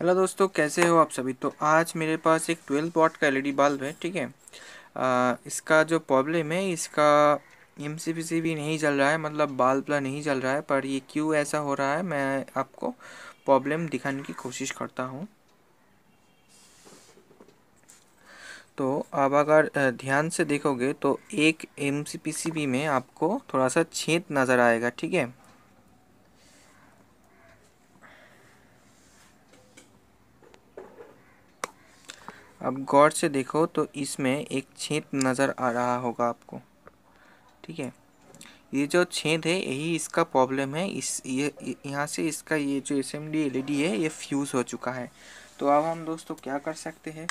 hello दोस्तों कैसे हो आप सभी तो आज मेरे पास एक ट्वेल्व वॉट का एलईडी बल्ब है ठीक है इसका जो प्रॉब्लम है इसका एम भी नहीं चल रहा है मतलब बल्ब नहीं चल रहा है पर ये क्यों ऐसा हो रहा है मैं आपको प्रॉब्लम दिखाने की कोशिश करता हूँ तो अब अगर ध्यान से देखोगे तो एक एम में आपको थोड़ा सा छेद नज़र आएगा ठीक है अब गौर से देखो तो इसमें एक छेद नज़र आ रहा होगा आपको ठीक है ये जो छेद है यही इसका प्रॉब्लम है इस ये यहाँ से इसका ये जो एस एम डी है ये फ्यूज़ हो चुका है तो अब हम दोस्तों क्या कर सकते हैं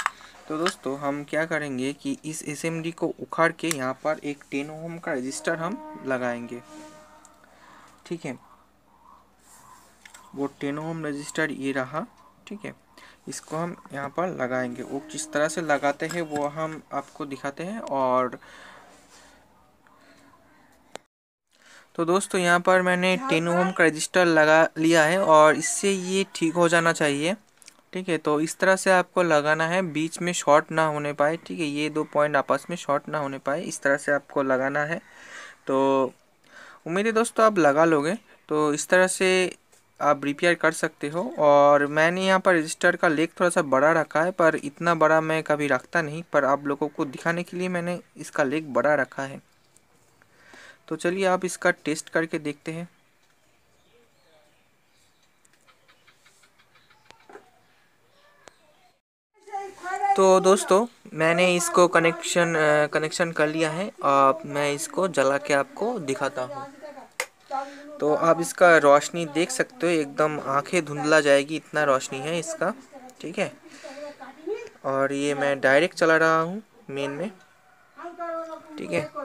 तो दोस्तों हम क्या करेंगे कि इस एस एम डी को उखाड़ के यहाँ पर एक टेन ओम का रजिस्टर हम लगाएंगे ठीक है वो टेन ओम रजिस्टर ये रहा ठीक है इसको हम यहाँ पर लगाएंगे वो जिस तरह से लगाते हैं वो हम आपको दिखाते हैं और तो दोस्तों यहाँ पर मैंने टेन ओम का रजिस्टर लगा लिया है और इससे ये ठीक हो जाना चाहिए ठीक है तो इस तरह से आपको लगाना है बीच में शॉर्ट ना होने पाए ठीक है ये दो पॉइंट आपस में शॉर्ट ना होने पाए इस तरह से आपको लगाना है तो उम्मीद है दोस्तों आप लगा लोगे तो इस तरह से आप रिपेयर कर सकते हो और मैंने यहाँ पर रजिस्टर का लेक थोड़ा सा बड़ा रखा है पर इतना बड़ा मैं कभी रखता नहीं पर आप लोगों को दिखाने के लिए मैंने इसका लेक बड़ा रखा है तो चलिए आप इसका टेस्ट करके देखते हैं तो दोस्तों मैंने इसको कनेक्शन कनेक्शन कर लिया है और मैं इसको जला के आपको दिखाता हूँ तो आप इसका रोशनी देख सकते हो एकदम आंखें धुंधला जाएगी इतना रोशनी है इसका ठीक है और ये मैं डायरेक्ट चला रहा हूँ मेन में ठीक है